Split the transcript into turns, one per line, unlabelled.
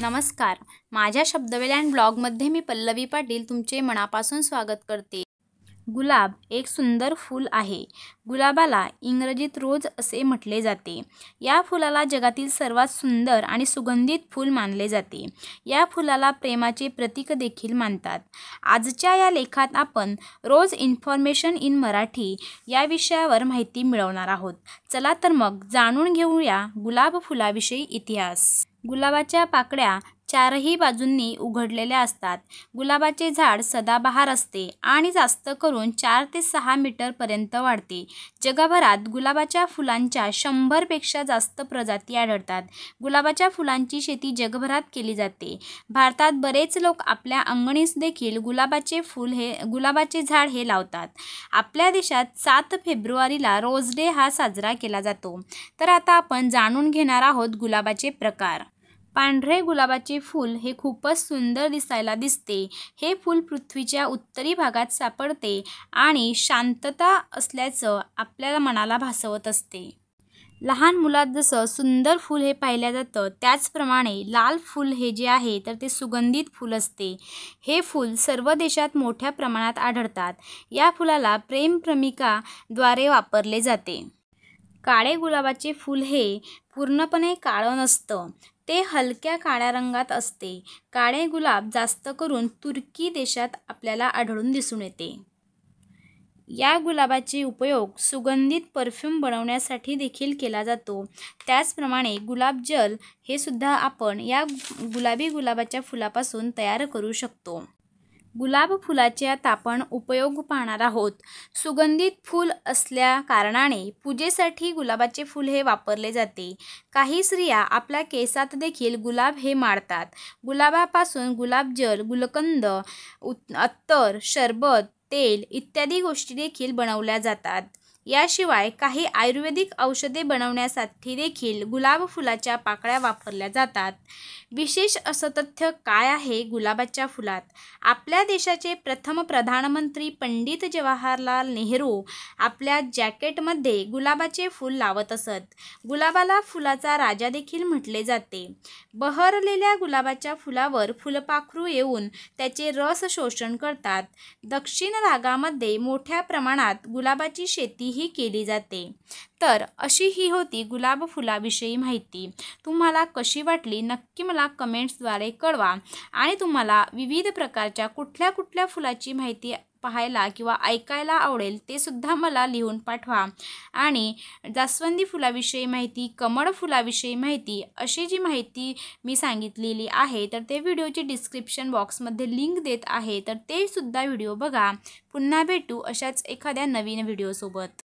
नमस्कार माझ्या शब्दवेल अँड ब्लॉगमध्ये मी पल्लवी पाटील तुमचे मनापासून स्वागत करते गुलाब एक सुंदर फूल आहे गुलाबाला इंग्रजीत रोज असे म्हटले जाते या फुलाला जगातील सर्वात सुंदर आणि सुगंधित फूल मानले जाते या फुलाला प्रेमाचे प्रतीक देखील मानतात आजच्या या लेखात आपण रोज इन्फॉर्मेशन इन मराठी या विषयावर माहिती मिळवणार आहोत चला तर मग जाणून घेऊया गुलाब फुलाविषयी इतिहास गुलाबाच्या पाकळ्या चारही बाजूंनी उघडलेल्या असतात गुलाबाचे झाड सदाबहार असते आणि जास्त करून चार ते सहा मीटरपर्यंत वाढते जगभरात गुलाबाच्या फुलांच्या शंभरपेक्षा जास्त प्रजाती आढळतात गुलाबाच्या फुलांची शेती जगभरात केली जाते भारतात बरेच लोक आपल्या अंगणीस देखील गुलाबाचे फूल हे गुलाबाचे झाड हे लावतात आपल्या देशात सात फेब्रुवारीला रोज डे हा साजरा केला जातो तर आता आपण जाणून घेणार आहोत गुलाबाचे प्रकार पांढरे गुलाबाचे फूल हे खूपच सुंदर दिसायला दिसते हे फूल पृथ्वीच्या उत्तरी भागात सापडते आणि शांतता असल्याचं आपल्याला मनाला भासवत असते लहान मुलात जसं सुंदर फूल हे पाहिलं जातं त्याचप्रमाणे लाल फूल हे जे आहे तर ते सुगंधित फूल असते हे फूल सर्व देशात मोठ्या प्रमाणात आढळतात या फुलाला प्रेमप्रमिकाद्वारे वापरले जाते काळे गुलाबाचे फूल हे पूर्णपणे काळं नसतं ते हलक्या काळ्या रंगात असते काळे गुलाब जास्त करून तुर्की देशात आपल्याला आढळून दिसून येते या गुलाबाचे उपयोग सुगंधित परफ्यूम बनवण्यासाठी देखील केला जातो त्याचप्रमाणे गुलाब जल हे सुद्धा आपण या गुलाबी गुलाबाच्या फुलापासून तयार करू शकतो गुलाब फुलाचे तापण आपण उपयोग पाहणार आहोत सुगंधित फूल असल्या कारणाने पूजेसाठी गुलाबाचे फूल हे वापरले जाते काही स्त्रिया आपल्या केसात देखील गुलाब हे माळतात गुलाबापासून गुलाबजल गुलकंद अत्तर शरबत तेल इत्यादी गोष्टी देखील बनवल्या जातात याशिवाय काही आयुर्वेदिक औषधे बनवण्यासाठी देखील गुलाब फुलाच्या पाकळ्या वापरल्या जातात विशेष असं तथ्य काय आहे गुलाबाच्या फुलात आपल्या देशाचे प्रथम प्रधानमंत्री पंडित जवाहरलाल नेहरू आपल्या जॅकेटमध्ये गुलाबाचे फूल लावत असत गुलाबाला फुलाचा राजा देखील म्हटले जाते बहरलेल्या गुलाबाच्या फुलावर फुलपाखरू येऊन त्याचे रस शोषण करतात दक्षिण भागामध्ये मोठ्या प्रमाणात गुलाबाची शेती ही केली जाते तर अशी ही होती गुलाब फुलाविषयी माहिती तुम्हाला कशी वाटली नक्की मला कमेंट्सद्वारे कळवा आणि तुम्हाला विविध प्रकारच्या कुठल्या कुठल्या फुलाची माहिती पाहायला किंवा ऐकायला आवडेल ते सुद्धा मला लिहून पाठवा आणि जास्वंदी फुलाविषयी माहिती कमळ फुलाविषयी माहिती अशी जी माहिती मी सांगितलेली आहे तर ते व्हिडिओची डिस्क्रिप्शन बॉक्समध्ये लिंक देत आहे तर ते सुद्धा व्हिडिओ बघा पुन्हा भेटू अशाच एखाद्या नवीन व्हिडिओसोबत